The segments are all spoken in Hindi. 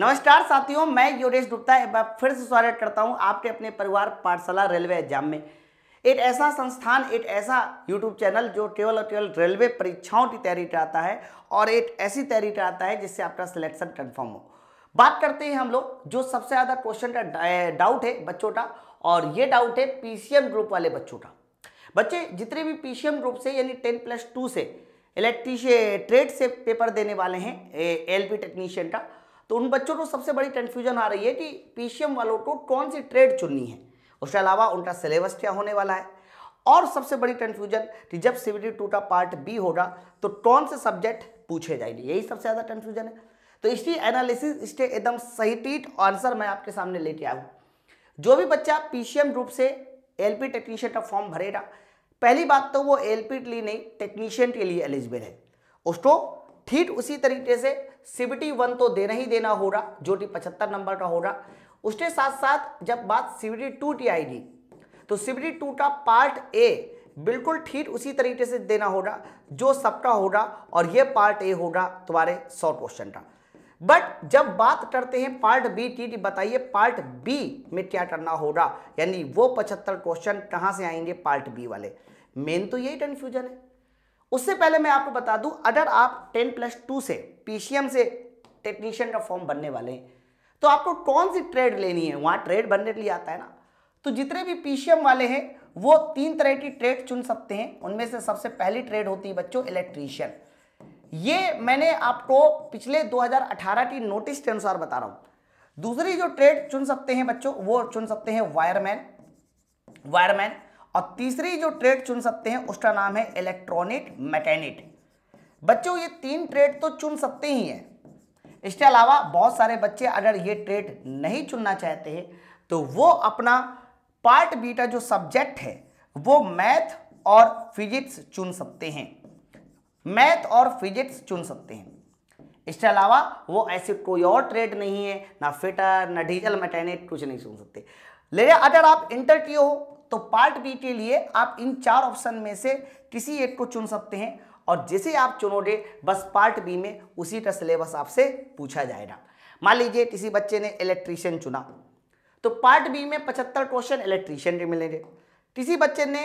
नमस्कार साथियों मैं योगेश गुप्ता एक बार फिर से स्वागत करता हूं आपके अपने परिवार पाठशाला रेलवे एग्जाम में एक ऐसा संस्थान एक ऐसा यूट्यूब चैनल जो केवल और केवल रेलवे परीक्षाओं की तैयारी कराता है और एक ऐसी तैयारी कराता है जिससे आपका सिलेक्शन कन्फर्म हो बात करते हैं हम लोग जो सबसे ज़्यादा क्वेश्चन का डाउट है बच्चों का और ये डाउट है पी ग्रुप वाले बच्चों का बच्चे जितने भी पी ग्रुप से यानी टेन प्लस टू से इलेक्ट्रीशिय ट्रेड से पेपर देने वाले हैं एल टेक्नीशियन का तो उन बच्चों को सबसे बड़ी कन्फ्यूजन आ रही है कि पीसीएम वालों को कौन सी ट्रेड चुननी है उसके अलावा उनका सिलेबस क्या होने वाला है और सबसे बड़ी कन्फ्यूजन कि जब सीबीटी टू का पार्ट बी होगा तो कौन से सब्जेक्ट पूछे जाएंगे यही सबसे ज़्यादा कन्फ्यूजन है तो इसी एनालिसिस इसके एकदम सही टीट आंसर मैं आपके सामने लेके आऊँ जो भी बच्चा पीसीएम ग्रुप से एलपी टेक्नीशियन का फॉर्म भरेगा पहली बात तो वो एलपी के लिए नहीं टेक्नीशियन के लिए एलिजिबल है उसको ठीक उसी तरीके से सीबीटी वन तो देना ही देना होगा जो कि पचहत्तर नंबर का होगा उसके साथ साथ जब बात सीबीटी टू की आएगी तो सीबीटी टू का पार्ट ए बिल्कुल ठीक उसी तरीके से देना होगा जो सबका होगा और ये पार्ट ए होगा तुम्हारे सौ क्वेश्चन का बट जब बात करते हैं पार्ट बी टी बताइए पार्ट बी में क्या करना होगा यानी वो पचहत्तर क्वेश्चन कहाँ से आएंगे पार्ट बी वाले मेन तो यही कन्फ्यूजन है उससे पहले मैं आपको बता दूं अगर आप टेन प्लस टू से पीसीएम से टेक्नीशियन का फॉर्म बनने वाले हैं तो आपको कौन सी ट्रेड लेनी है वहां ट्रेड बनने के लिए आता है ना तो जितने भी पीसीएम वाले हैं वो तीन तरह की ट्रेड चुन सकते हैं उनमें से सबसे पहली ट्रेड होती है बच्चों इलेक्ट्रीशियन ये मैंने आपको पिछले 2018 की नोटिस के अनुसार बता रहा हूं दूसरी जो ट्रेड चुन सकते हैं बच्चों वो चुन सकते हैं वायरमैन वायरमैन और तीसरी जो ट्रेड चुन सकते हैं उसका नाम है इलेक्ट्रॉनिक मैकेनिक बच्चों ये तीन ट्रेड तो चुन सकते ही हैं इसके अलावा बहुत सारे बच्चे अगर ये ट्रेड नहीं चुनना चाहते हैं तो वो अपना पार्ट बी का जो सब्जेक्ट है वो मैथ और फिजिक्स चुन सकते हैं मैथ और फिजिक्स चुन सकते हैं इसके अलावा वो ऐसे कोई और ट्रेड नहीं है ना फिटर ना डीजल मैकेनिक कुछ नहीं चुन सकते ले अगर आप इंटर किए हो तो पार्ट बी के लिए आप इन चार ऑप्शन में से किसी एक को चुन सकते हैं और जैसे आप चुनोगे बस पार्ट बी में उसी का सिलेबस आपसे पूछा जाएगा मान लीजिए किसी बच्चे ने इलेक्ट्रीशियन चुना तो पार्ट बी में पचहत्तर क्वेश्चन इलेक्ट्रीशियन के मिलेंगे किसी बच्चे ने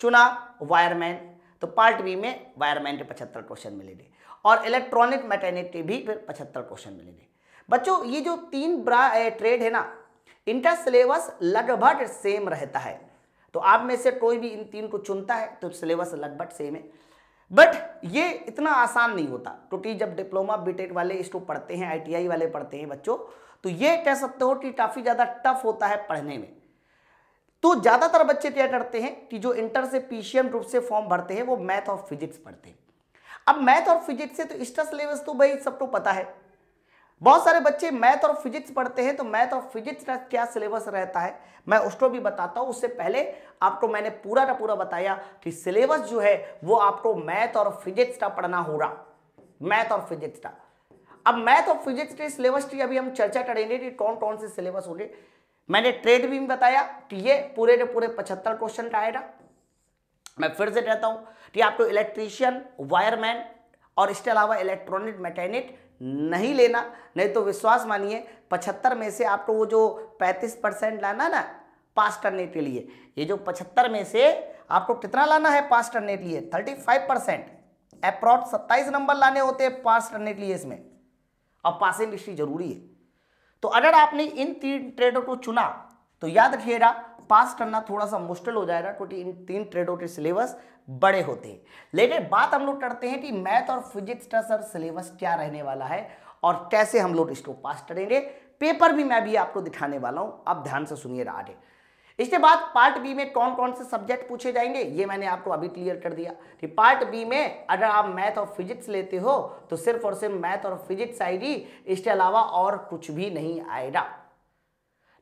चुना वायरमैन तो पार्ट बी में वायरमैन के पचहत्तर क्वेश्चन मिलेंगे और इलेक्ट्रॉनिक मैकेनिक के भी फिर पचहत्तर क्वेश्चन मिलेंगे बच्चों ये जो तीन ट्रेड eh, है ना इनका सिलेबस लगभग सेम रहता है तो आप में से कोई भी इन तीन को चुनता है तो सिलेबस लगभग सेम है बट ये इतना आसान नहीं होता क्योंकि जब डिप्लोमा बीटेक वाले इसको पढ़ते हैं आईटीआई वाले पढ़ते हैं बच्चों तो ये कह सकते हो कि काफ़ी ज़्यादा टफ होता है पढ़ने में तो ज़्यादातर बच्चे क्या करते हैं कि जो इंटर से पीसीएम ग्रुप से फॉर्म भरते हैं वो मैथ और फिजिक्स पढ़ते हैं अब मैथ और फिजिक्स से तो एक्स्ट्रा सिलेबस तो भाई सबको पता है बहुत सारे बच्चे मैथ और फिजिक्स पढ़ते हैं तो मैथ और फिजिक्स का क्या सिलेबस रहता है मैं उसको भी बताता हूँ उससे पहले आपको मैंने पूरा का पूरा बताया कि सिलेबस जो है वो आपको मैथ और फिजिक्स का पढ़ना होगा मैथ और फिजिक्स का अब मैथ और फिजिक्स के सिलेबस की अभी हम चर्चा करेंगे कि कौन कौन से सिलेबस होंगे मैंने ट्रेड भी बताया कि ये पूरे के पूरे पचहत्तर क्वेश्चन का आएगा मैं फिर से कहता हूँ कि आपको इलेक्ट्रीशियन वायरमैन और इसके अलावा इलेक्ट्रॉनिक मैकेनिक नहीं लेना नहीं तो विश्वास मानिए पचहत्तर में से आपको वो जो पैंतीस परसेंट लाना ना पास करने के लिए ये जो पचहत्तर में से आपको कितना लाना है पास करने के लिए थर्टी फाइव परसेंट अप्रॉक्स सत्ताईस नंबर लाने होते हैं पास करने के लिए इसमें और पासिंग हिस्ट्री जरूरी है तो अगर आपने इन तीन ट्रेडों को चुना तो याद रखिएगा पास करना थोड़ा सा मुश्किल हो जाएगा क्योंकि इन तीन ट्रेडों के सिलेबस बड़े होते हैं लेकिन बात हम लोग करते हैं कि मैथ और फिजिक्स का सर सिलेबस क्या रहने वाला है और कैसे हम लोग इसको पास करेंगे पेपर भी मैं भी आपको दिखाने वाला हूँ आप ध्यान से सुनिए आगे इसके बाद पार्ट बी में कौन कौन से सब्जेक्ट पूछे जाएंगे ये मैंने आपको अभी क्लियर कर दिया कि पार्ट बी में अगर आप मैथ और फिजिक्स लेते हो तो सिर्फ और सिर्फ मैथ और फिजिक्स आएगी इसके अलावा और कुछ भी नहीं आएगा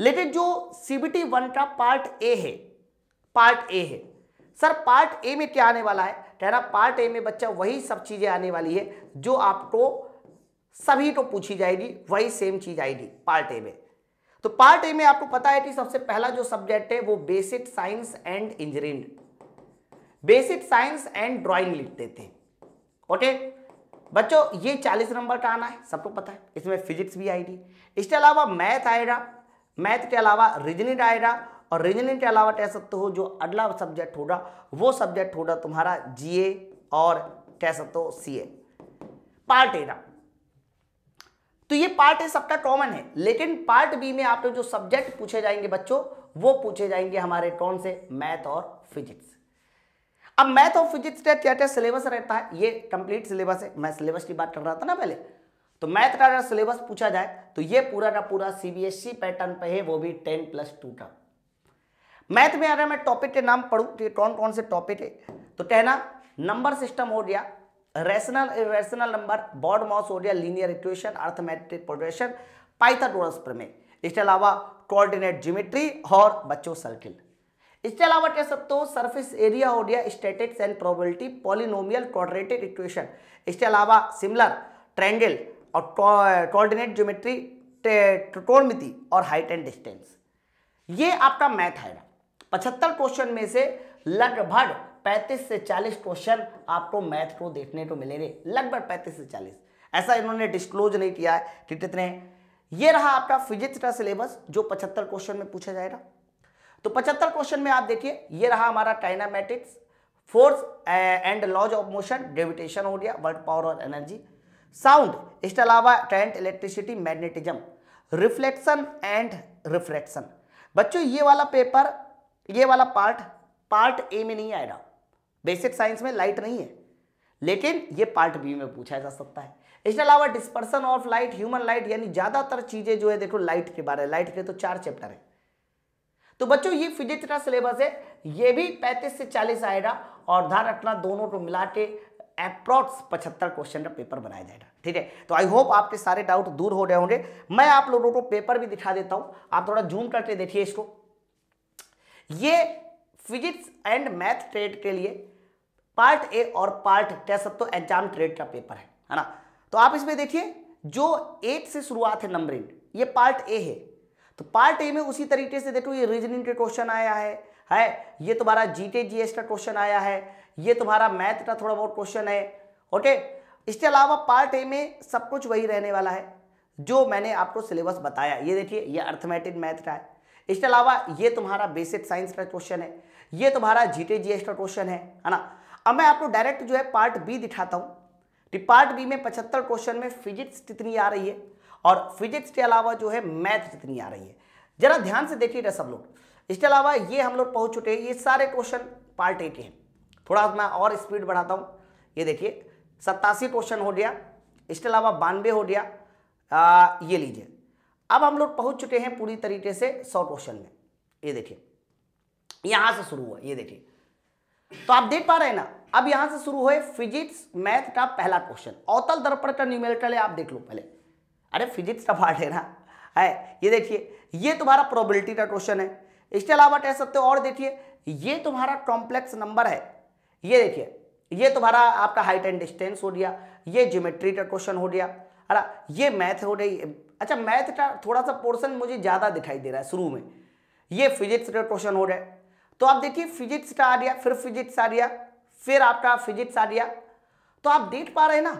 लेकिन जो सीबीटी वन का पार्ट ए है पार्ट ए है सर पार्ट ए में क्या आने वाला है कह रहा पार्ट ए में बच्चा वही सब चीज़ें आने वाली है जो आपको सभी को पूछी जाएगी वही सेम चीज़ आएगी पार्ट ए में तो पार्ट ए में आपको पता है कि सबसे पहला जो सब्जेक्ट है वो basic science and engineering basic science and drawing लिखते थे ओके बच्चों ये 40 नंबर का आना है सबको पता है इसमें फिजिक्स भी आएगी इसके अलावा मैथ आएगा मैथ के अलावा रीजनिंग आएगा और रीजनिंग के अलावा कह सकते हो जो अगला सब्जेक्ट होगा वो सब्जेक्ट होगा तुम्हारा जीए और कह सकते हो ए पार्ट ए तो ये पार्ट ए सबका कॉमन है लेकिन पार्ट बी में आपको जो सब्जेक्ट पूछे जाएंगे बच्चों वो पूछे जाएंगे हमारे कौन से मैथ और फिजिक्स अब मैथ और फिजिक्स का क्या क्या सिलेबस रहता है ये कंप्लीट सिलेबस है मैं सिलेबस की बात कर रहा था ना पहले तो मैथ का अगर सिलेबस पूछा जाए तो ये पूरा का पूरा सीबीएसई पैटर्न e पे है वो भी टेन प्लस टू का मैथ में अगर मैं टॉपिक के नाम पढ़ू कि तो कौन कौन से टॉपिक है तो कहना नंबर सिस्टम हो गया rational irrational number board maths हो गया linear equation arithmetic progression Pythagoras प्रमेय इसके अलावा कोऑर्डिनेट ज्योमेट्री और बच्चों सर्किल इसके अलावा क्या सब तो सर्फिस एरिया हो गया statistics and probability polynomial coordinated equation इसके अलावा सिमिलर ट्रेंगल और कोऑर्डिनेट ज्योमेट्री टोटोमिति और हाइट एंड डिस्टेंस ये आपका मैथ है पचहत्तर क्वेश्चन में से लगभग 35 से 40 क्वेश्चन आपको मैथ को देखने को मिलेंगे लगभग 35 से 40 ऐसा इन्होंने डिस्क्लोज नहीं किया है कि कितने ये रहा आपका फिजिक्स का सिलेबस जो 75 क्वेश्चन में पूछा जाएगा तो 75 क्वेश्चन में आप देखिए ये रहा हमारा kinematics force and laws of motion gravitation हो गया वर्क पावर और एनर्जी साउंड इसके अलावा ट्रेंट electricity magnetism reflection and refraction बच्चों ये वाला पेपर ये वाला पार्ट पार्ट ए में नहीं आएगा बेसिक साइंस में लाइट नहीं है लेकिन ये पार्ट बी में पूछा जा सकता है इसके अलावा dispersion of light human light यानी ज़्यादातर चीज़ें जो है देखो लाइट के बारे में लाइट के तो चार चैप्टर है तो बच्चों ये फिजिक्स का सिलेबस है ये भी 35 से 40 आएगा और ध्यान रखना दोनों को मिला के अप्रॉक्स पचहत्तर क्वेश्चन का पेपर बनाया जाएगा ठीक है तो आई होप आपके सारे डाउट दूर हो रहे होंगे मैं आप लोगों को पेपर भी दिखा देता हूं आप थोड़ा जूम करके देखिए इसको ये फिजिक्स एंड मैथ ट्रेड के लिए पार्ट ए और पार्ट कह सकते तो एग्जाम ट्रेड का पेपर है है ना तो आप इसमें देखिए जो एट से शुरुआत है नंबरिंग ये पार्ट ए है तो पार्ट ए में उसी तरीके से देखो ये रीजनिंग के क्वेश्चन आया है है ये तुम्हारा जीटे जीएस का क्वेश्चन आया है ये तुम्हारा मैथ का थोड़ा बहुत क्वेश्चन है ओके इसके अलावा पार्ट ए में सब कुछ वही रहने वाला है जो मैंने आपको सिलेबस बताया ये देखिए ये अर्थमेटिक मैथ का है इसके अलावा ये तुम्हारा बेसिक साइंस का क्वेश्चन है ये तुम्हारा जी टी जी एस का क्वेश्चन है है ना अब मैं आपको डायरेक्ट जो है पार्ट बी दिखाता हूँ कि पार्ट बी में पचहत्तर क्वेश्चन में फिजिक्स कितनी आ रही है और फिजिक्स के अलावा जो है मैथ कितनी आ रही है जरा ध्यान से देखिए सब लोग इसके अलावा ये हम लोग पहुंच चुके हैं ये सारे क्वेश्चन पार्ट ए के हैं थोड़ा मैं और स्पीड बढ़ाता हूँ ये देखिए सत्तासी क्वेश्चन हो गया इसके अलावा बानवे हो गया आ, ये लीजिए अब हम लोग पहुँच चुके हैं पूरी तरीके से सौ क्वेश्चन में ये देखिए यहाँ से शुरू हुआ ये देखिए तो आप देख पा रहे हैं ना अब यहां से शुरू हुए फिजिक्स मैथ का पहला क्वेश्चन अवतल दर्पण का न्यूमेरिकल है आप देख लो पहले अरे फिजिक्स का पार्ट है ना है ये देखिए ये तुम्हारा प्रोबेबिलिटी का क्वेश्चन है इसके अलावा कह सकते हो और देखिए ये तुम्हारा कॉम्प्लेक्स नंबर है ये देखिए ये तुम्हारा आपका हाइट एंड डिस्टेंस हो गया ये ज्योमेट्री का क्वेश्चन हो गया अरे ये मैथ हो रही अच्छा मैथ का थोड़ा सा पोर्सन मुझे ज़्यादा दिखाई दे रहा है शुरू में ये फिजिक्स का क्वेश्चन हो रहा है तो आप देखिए फिजिक्स का आ गया फिर फिजिक्स आ गया फिर आपका फिजिक्स आ गया तो आप देख पा रहे हैं ना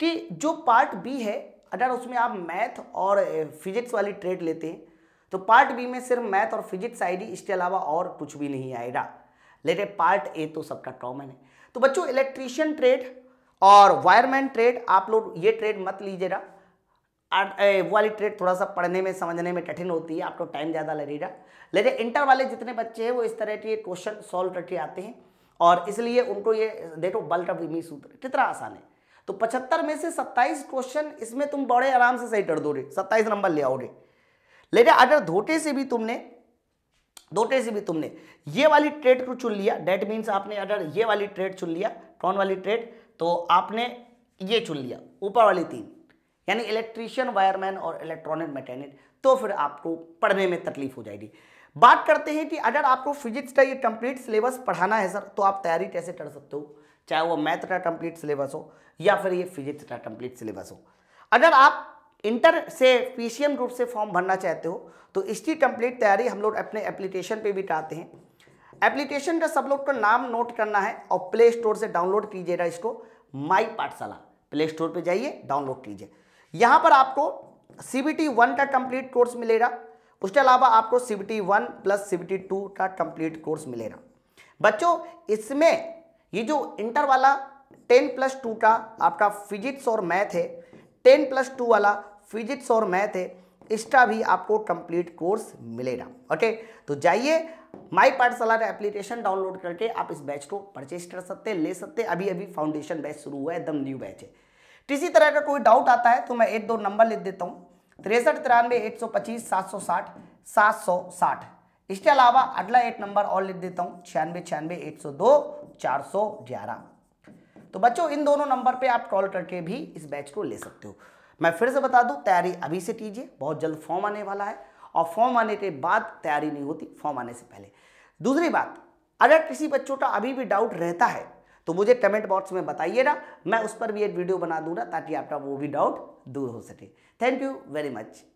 कि जो पार्ट बी है अगर उसमें आप मैथ और फिजिक्स वाली ट्रेड लेते हैं तो पार्ट बी में सिर्फ मैथ और फिजिक्स आएगी इसके अलावा और कुछ भी नहीं आएगा लेकिन पार्ट ए तो सबका कॉमन है तो बच्चों इलेक्ट्रीशियन ट्रेड और वायरमैन ट्रेड आप लोग ये ट्रेड मत लीजिएगा वो वाली ट्रेड थोड़ा सा पढ़ने में समझने में कठिन होती है आपको टाइम ज़्यादा लगेगा लेकिन इंटर वाले जितने बच्चे हैं वो इस तरह के क्वेश्चन सॉल्व करके आते हैं और इसलिए उनको ये देखो बल्ट का विमी सूत्र कितना आसान है तो 75 में से 27 क्वेश्चन इसमें तुम बड़े आराम से सही कर दोगे 27 नंबर ले आओगे लेकिन अगर धोटे से भी तुमने दो ट्रेड से भी तुमने ये वाली ट्रेड को चुन लिया डेट मीन्स आपने अगर ये वाली ट्रेड चुन लिया ट्रॉन वाली ट्रेड तो आपने ये चुन लिया ऊपर वाली तीन यानी इलेक्ट्रीशियन वायरमैन और इलेक्ट्रॉनिक मैकेनिक तो फिर आपको पढ़ने में तकलीफ हो जाएगी बात करते हैं कि अगर आपको फिजिक्स का ये कंप्लीट सिलेबस पढ़ाना है सर तो आप तैयारी कैसे कर सकते हो चाहे वो मैथ का कंप्लीट सिलेबस हो या फिर ये फिजिक्स का कंप्लीट सिलेबस हो अगर आप इंटर से पीसीएम रूप से फॉर्म भरना चाहते हो तो इसकी कंप्लीट तैयारी हम लोग अपने एप्लीकेशन पे भी कराते हैं एप्लीकेशन का सब लोग का नाम नोट करना है और प्ले स्टोर से डाउनलोड कीजिएगा इसको माई पाठशाला प्ले स्टोर पर जाइए डाउनलोड कीजिए यहाँ पर आपको सी बी टी वन का कंप्लीट कोर्स मिलेगा उसके अलावा आपको C B T one plus C B T two का कंप्लीट कोर्स मिलेगा बच्चों इसमें ये जो इंटर वाला टेन प्लस टू का आपका फिजिक्स और मैथ है टेन प्लस टू वाला फिजिक्स और मैथ है इसका भी आपको कंप्लीट कोर्स मिलेगा ओके तो जाइए माई पाठशाला एप्लीकेशन डाउनलोड करके आप इस बैच को परचेज कर सकते ले सकते अभी अभी फाउंडेशन बैच शुरू हुआ है एकदम न्यू बैच है किसी तो तरह का कोई डाउट आता है तो मैं एक दो नंबर लिख देता हूँ तिरसठ तिरानवे एक सौ पच्चीस सात सौ साठ सात सौ साठ इसके अलावा अगला एक नंबर और लिख देता हूँ छियानवे छियानवे एक सौ दो चार सौ ग्यारह तो बच्चों इन दोनों नंबर पे आप कॉल करके भी इस बैच को ले सकते हो मैं फिर से बता दूं तैयारी अभी से कीजिए बहुत जल्द फॉर्म आने वाला है और फॉर्म आने के बाद तैयारी नहीं होती फॉर्म आने से पहले दूसरी बात अगर किसी बच्चों का अभी भी डाउट रहता है तो मुझे कमेंट बॉक्स में बताइएगा मैं उस पर भी एक वीडियो बना दूंगा ताकि आपका वो भी डाउट दूर हो सके थैंक यू वेरी मच